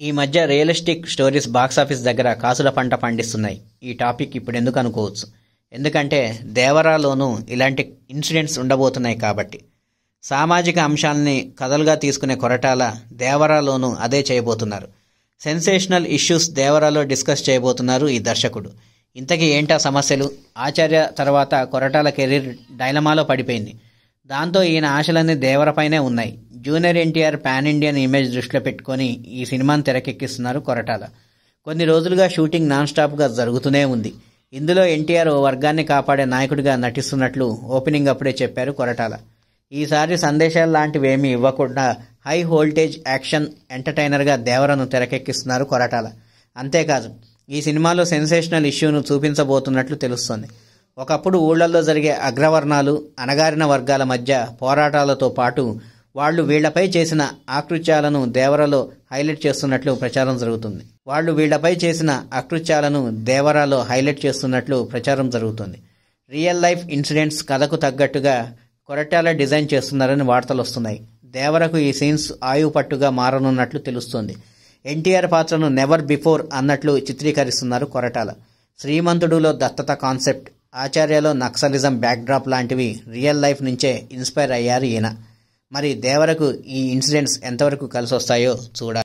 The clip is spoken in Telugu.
ఈ మధ్య రియలిస్టిక్ స్టోరీస్ బాక్సాఫీస్ దగ్గర కాసుల పంట పండిస్తున్నాయి ఈ టాపిక్ ఇప్పుడు ఎందుకు అనుకోవచ్చు ఎందుకంటే దేవరాలోనూ ఇలాంటి ఇన్సిడెంట్స్ ఉండబోతున్నాయి కాబట్టి సామాజిక అంశాలని కథలుగా తీసుకునే కొరటాల దేవరాలోనూ అదే చేయబోతున్నారు సెన్సేషనల్ ఇష్యూస్ దేవరాలో డిస్కస్ చేయబోతున్నారు ఈ దర్శకుడు ఇంతకీ ఏంటా సమస్యలు ఆచార్య తర్వాత కొరటాల కెరీర్ డైలమాలో పడిపోయింది దాంతో ఈయన ఆశలన్నీ దేవరపైనే ఉన్నాయి junior NTR pan Indian image దృష్టిలో పెట్టుకొని ఈ సినిమాను తెరకెక్కిస్తున్నారు కొరటాల కొన్ని రోజులుగా షూటింగ్ నాన్ స్టాప్గా జరుగుతూనే ఉంది ఇందులో ఎన్టీఆర్ ఓ వర్గాన్ని కాపాడే నాయకుడిగా నటిస్తున్నట్లు ఓపెనింగ్ అప్పుడే చెప్పారు కొరటాల ఈసారి సందేశాలు లాంటివేమీ ఇవ్వకుండా హై వోల్టేజ్ యాక్షన్ ఎంటర్టైనర్గా దేవరను తెరకెక్కిస్తున్నారు కొరటాల అంతేకాదు ఈ సినిమాలో సెన్సేషనల్ ఇష్యూను చూపించబోతున్నట్లు తెలుస్తోంది ఒకప్పుడు ఊళ్ళల్లో జరిగే అగ్రవర్ణాలు అణగారిన వర్గాల మధ్య పోరాటాలతో పాటు వాళ్లు వీళ్లపై చేసిన ఆకృత్యాలను దేవరలో హైలైట్ చేస్తున్నట్లు ప్రచారం జరుగుతుంది వాళ్లు వీళ్లపై చేసిన అకృత్యాలను దేవరాలో హైలైట్ చేస్తున్నట్లు ప్రచారం జరుగుతుంది రియల్ లైఫ్ ఇన్సిడెంట్స్ కథకు తగ్గట్టుగా కొరటాల డిజైన్ చేస్తున్నారని వార్తలు వస్తున్నాయి దేవరకు ఈ సీన్స్ ఆయువు పట్టుగా మారనున్నట్లు తెలుస్తోంది ఎన్టీఆర్ పాత్రను నెవర్ బిఫోర్ అన్నట్లు చిత్రీకరిస్తున్నారు కొరటాల శ్రీమంతుడులో దత్తత కాన్సెప్ట్ ఆచార్యలో నక్సలిజం బ్యాక్డ్రాప్ లాంటివి రియల్ లైఫ్ నుంచే ఇన్స్పైర్ అయ్యారు ఈయన మరి దేవరకు ఈ ఇన్సిడెంట్స్ ఎంతవరకు కలిసి వస్తాయో చూడాలి